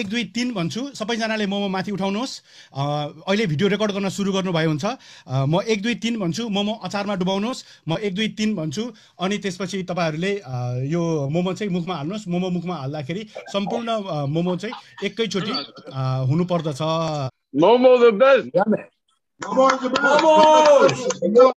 एक दुई तिन भन्छु सबैजनाले मोमो माथि उठाउनुहोस् अहिले भिडियो रेकर्ड गर्न सुरु गर्नुभयो हुन्छ म एक दुई तिन भन्छु मोमो अचारमा डुबाउनुहोस् म एक दुई तिन भन्छु अनि त्यसपछि तपाईँहरूले यो मोमो चाहिँ मुखमा हाल्नुहोस् मोमो मुखमा हाल्दाखेरि सम्पूर्ण मोमो चाहिँ एकैचोटि हुनुपर्दछ